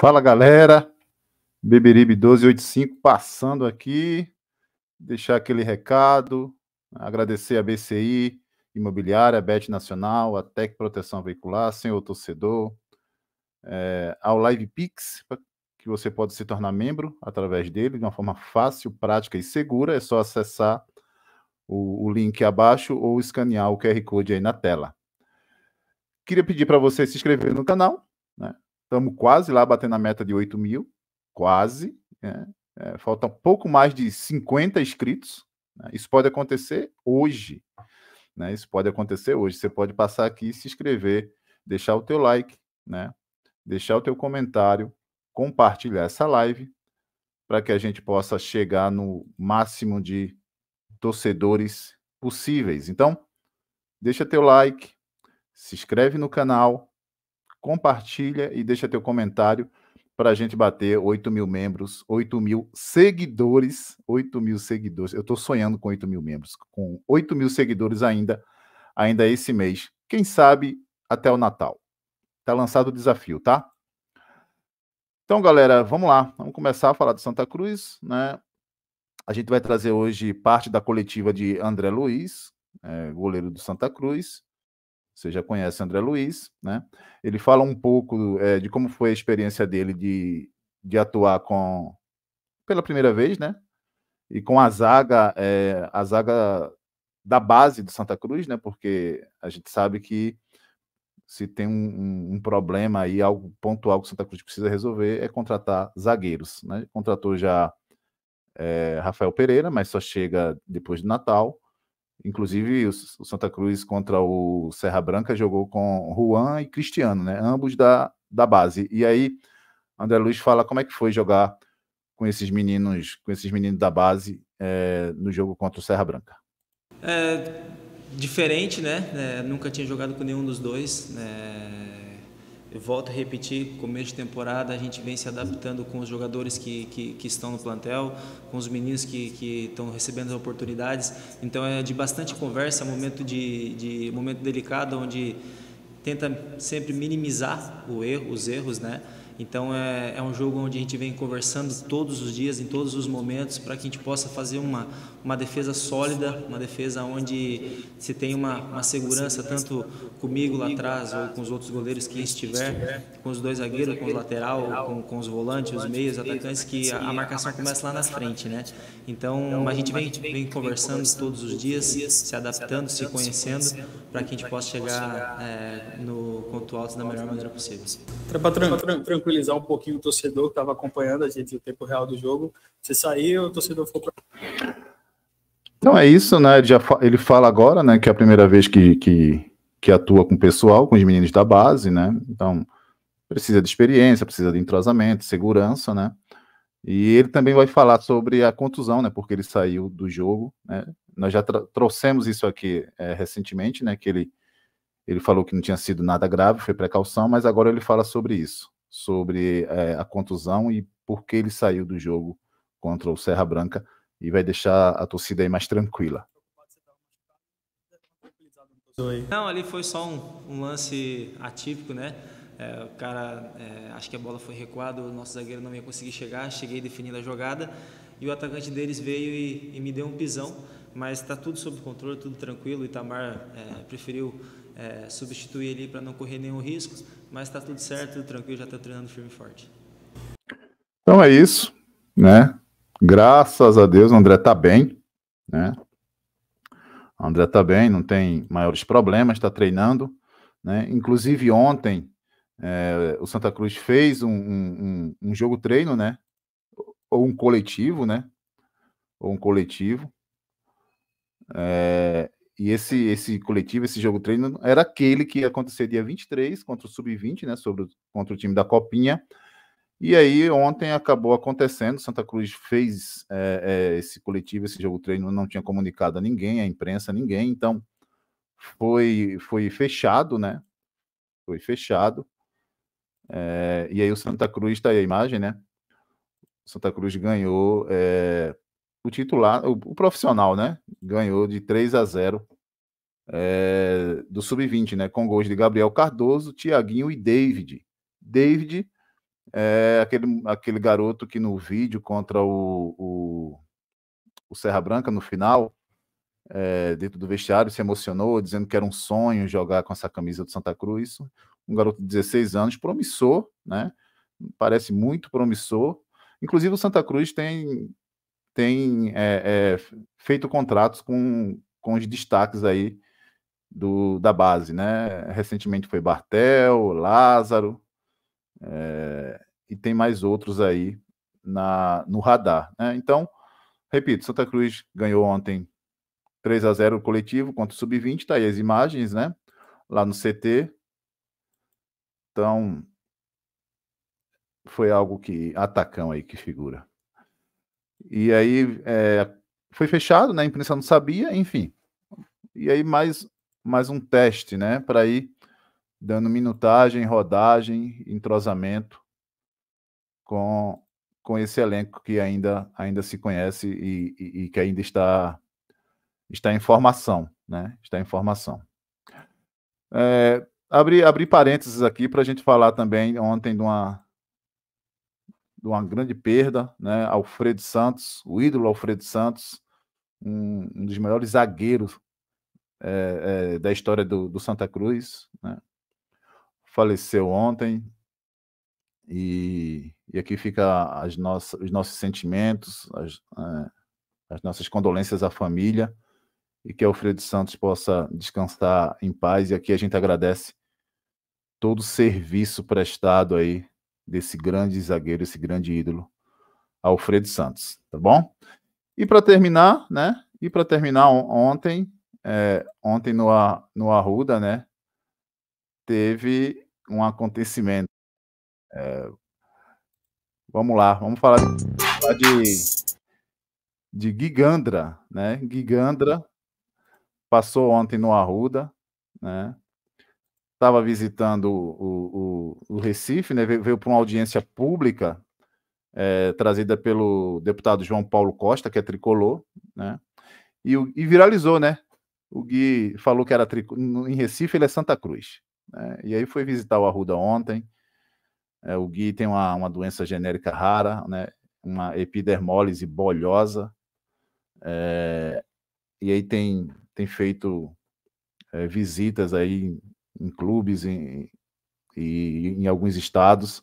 Fala galera, Beberibe 1285 passando aqui, deixar aquele recado, agradecer a BCI Imobiliária, a Bet Nacional, a Tec Proteção Veicular, Senhor Torcedor, é, ao Live Pix, que você pode se tornar membro através dele, de uma forma fácil, prática e segura, é só acessar o, o link abaixo ou escanear o QR Code aí na tela. Queria pedir para você se inscrever no canal, Estamos quase lá batendo a meta de 8 mil. Quase. Né? É, falta um pouco mais de 50 inscritos. Né? Isso pode acontecer hoje. Né? Isso pode acontecer hoje. Você pode passar aqui e se inscrever, deixar o teu like, né? deixar o teu comentário, compartilhar essa live para que a gente possa chegar no máximo de torcedores possíveis. Então, deixa teu like, se inscreve no canal, compartilha e deixa teu comentário para a gente bater 8 mil membros, 8 mil seguidores, 8 mil seguidores. Eu estou sonhando com 8 mil membros, com 8 mil seguidores ainda, ainda esse mês. Quem sabe até o Natal. Tá lançado o desafio, tá? Então, galera, vamos lá. Vamos começar a falar de Santa Cruz, né? A gente vai trazer hoje parte da coletiva de André Luiz, é, goleiro do Santa Cruz, você já conhece André Luiz, né? Ele fala um pouco é, de como foi a experiência dele de, de atuar com pela primeira vez, né? E com a zaga, é, a zaga da base do Santa Cruz, né? Porque a gente sabe que se tem um, um, um, problema aí, algo pontual que o Santa Cruz precisa resolver, é contratar zagueiros. Né? Contratou já é, Rafael Pereira, mas só chega depois do Natal. Inclusive, o Santa Cruz contra o Serra Branca jogou com Juan e Cristiano, né? Ambos da, da base. E aí, André Luiz fala como é que foi jogar com esses meninos, com esses meninos da base é, no jogo contra o Serra Branca. É diferente, né? É, nunca tinha jogado com nenhum dos dois. Né? Eu volto a repetir, começo de temporada a gente vem se adaptando com os jogadores que, que, que estão no plantel, com os meninos que, que estão recebendo as oportunidades. Então é de bastante conversa, momento de, de momento delicado onde tenta sempre minimizar erro, os erros, né? Então é, é um jogo onde a gente vem conversando todos os dias, em todos os momentos, para que a gente possa fazer uma, uma defesa sólida, uma defesa onde se tem uma, uma segurança, tanto comigo lá atrás, ou com os outros goleiros que estiver, com os dois zagueiros, com o lateral, com, com os volantes, os meios, atacantes, que a, marcação começa lá na frente, né? Então a gente vem, vem conversando todos os dias, se adaptando, se conhecendo, para que a gente possa chegar é, no conto alto da melhor maneira possível. Tranquilo tranquilizar um pouquinho o torcedor que estava acompanhando a gente o tempo real do jogo. Você saiu, o torcedor ficou pra... Então é isso, né? Ele, já fa... ele fala agora, né, que é a primeira vez que, que, que atua com o pessoal, com os meninos da base, né? Então, precisa de experiência, precisa de entrosamento, segurança, né? E ele também vai falar sobre a contusão, né? Porque ele saiu do jogo, né? Nós já trouxemos isso aqui é, recentemente, né? Que ele, ele falou que não tinha sido nada grave, foi precaução, mas agora ele fala sobre isso sobre é, a contusão e por que ele saiu do jogo contra o Serra Branca e vai deixar a torcida aí mais tranquila. Não, ali foi só um, um lance atípico, né? É, o cara, é, acho que a bola foi recuada, o nosso zagueiro não ia conseguir chegar, cheguei definindo a jogada e o atacante deles veio e, e me deu um pisão mas está tudo sob controle, tudo tranquilo. O Itamar é, preferiu é, substituir ele para não correr nenhum risco, mas está tudo certo, tudo tranquilo, já está treinando firme e forte. Então é isso, né? Graças a Deus, o André está bem, né? O André está bem, não tem maiores problemas, está treinando, né? Inclusive ontem é, o Santa Cruz fez um, um, um jogo treino, né? Ou um coletivo, né? Ou um coletivo é, e esse, esse coletivo, esse jogo treino, era aquele que ia acontecer dia 23 contra o Sub-20, né? Sobre, contra o time da Copinha. E aí ontem acabou acontecendo, Santa Cruz fez é, é, esse coletivo, esse jogo treino, não tinha comunicado a ninguém, a imprensa, ninguém, então foi, foi fechado, né? Foi fechado. É, e aí o Santa Cruz, tá aí a imagem, né? Santa Cruz ganhou o titular, o, o, profissional, né? Ganhou de 3 a 0 é, eh, do Sub-20, né? Com gols de Gabriel Cardoso, Tiaguinho e David. David é aquele, aquele garoto que no vídeo contra o, o, o Serra Branca no final, é, dentro do vestiário, se emocionou, dizendo que era um sonho jogar com essa camisa do Santa Cruz. Um garoto de 16 anos, promissor, né? Parece muito promissor. Inclusive o Santa Cruz tem tem é, feito contratos com, com os destaques aí do, da base, né? Recentemente foi Bartel, Lázaro, é, e tem mais outros aí na, no radar. Né? Então, repito, Santa Cruz ganhou ontem 3 a 0 o coletivo contra o Sub-20, tá aí as imagens, né? Lá no CT. Então, foi algo que. Atacão aí que figura. E aí é, foi fechado, né? A imprensa não sabia, enfim. E aí mais, mais um teste, né? Para ir dando minutagem, rodagem, entrosamento com, com esse elenco que ainda, ainda se conhece e, e, e que ainda está, está em formação, né? Está em formação. É, abri, abri parênteses aqui para a gente falar também ontem de uma de uma grande perda, né? Alfredo Santos, o ídolo Alfredo Santos, um, um dos melhores zagueiros é, é, da história do, do Santa Cruz, né? faleceu ontem e, e aqui fica as nossas, os nossos sentimentos, as, é, as nossas condolências à família e que Alfredo Santos possa descansar em paz. E aqui a gente agradece todo o serviço prestado aí desse grande zagueiro, esse grande ídolo, Alfredo Santos, tá bom? E para terminar, né? E para terminar ontem, é, ontem no, no Arruda, né? Teve um acontecimento. É, vamos lá, vamos falar de, de Gigandra, né? Gigandra passou ontem no Arruda, né? estava visitando o, o, o, Recife, né? veio, veio para uma audiência pública é, trazida pelo deputado João Paulo Costa, que é tricolor, né? E, e viralizou, né? O Gui falou que era tricolor, em Recife, ele é Santa Cruz. Né? E aí foi visitar o Arruda ontem. É, o Gui tem uma, uma doença genérica rara, né? uma epidermólise bolhosa. É... e aí tem, tem feito é, visitas aí em clubes e em, alguns estados,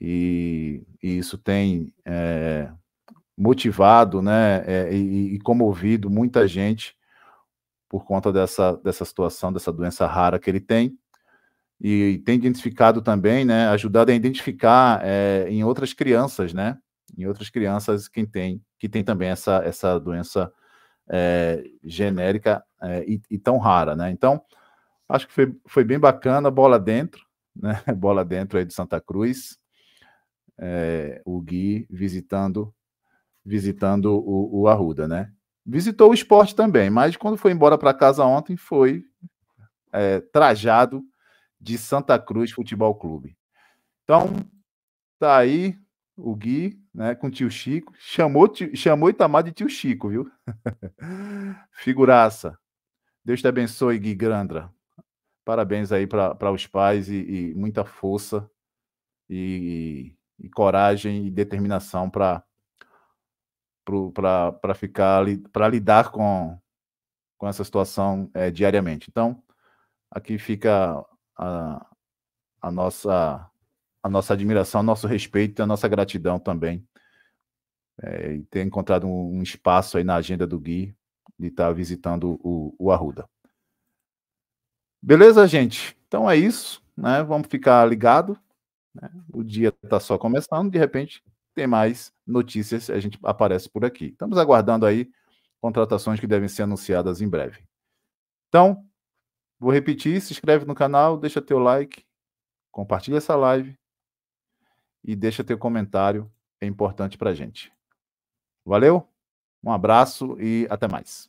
e, e isso tem é, motivado né, é, e, e comovido muita gente por conta dessa, dessa situação, dessa doença rara que ele tem. E, e tem identificado também, né, ajudado a identificar é, em outras crianças, né, em outras crianças quem tem, que tem também essa, essa doença é, genérica é, e, e, tão rara, né. Então, Acho que foi, foi bem bacana, bola dentro, né? Bola dentro aí de Santa Cruz. É, o Gui visitando visitando o, o Arruda, né? Visitou o esporte também, mas quando foi embora para casa ontem foi é, trajado de Santa Cruz Futebol Clube. Então, tá aí o Gui, né, com o tio Chico, chamou, tio, chamou Itamar de tio Chico, viu? Figuraça. Deus te abençoe, Gui Grandra. Parabéns aí para os pais e, e muita força e, e, coragem e determinação para para ficar para lidar com, com essa situação é, diariamente. Então, aqui fica a, a nossa a nossa admiração, nosso respeito e a nossa gratidão também. É, ter encontrado um, um, espaço aí na agenda do Gui de estar tá visitando o, o Arruda. Beleza, gente? Então é isso, né? Vamos ficar ligado. Né? O dia está só começando, de repente tem mais notícias, a gente aparece por aqui. Estamos aguardando aí contratações que devem ser anunciadas em breve. Então, vou repetir, se inscreve no canal, deixa teu like, compartilha essa live e deixa teu comentário, é importante pra gente. Valeu? Um abraço e até mais.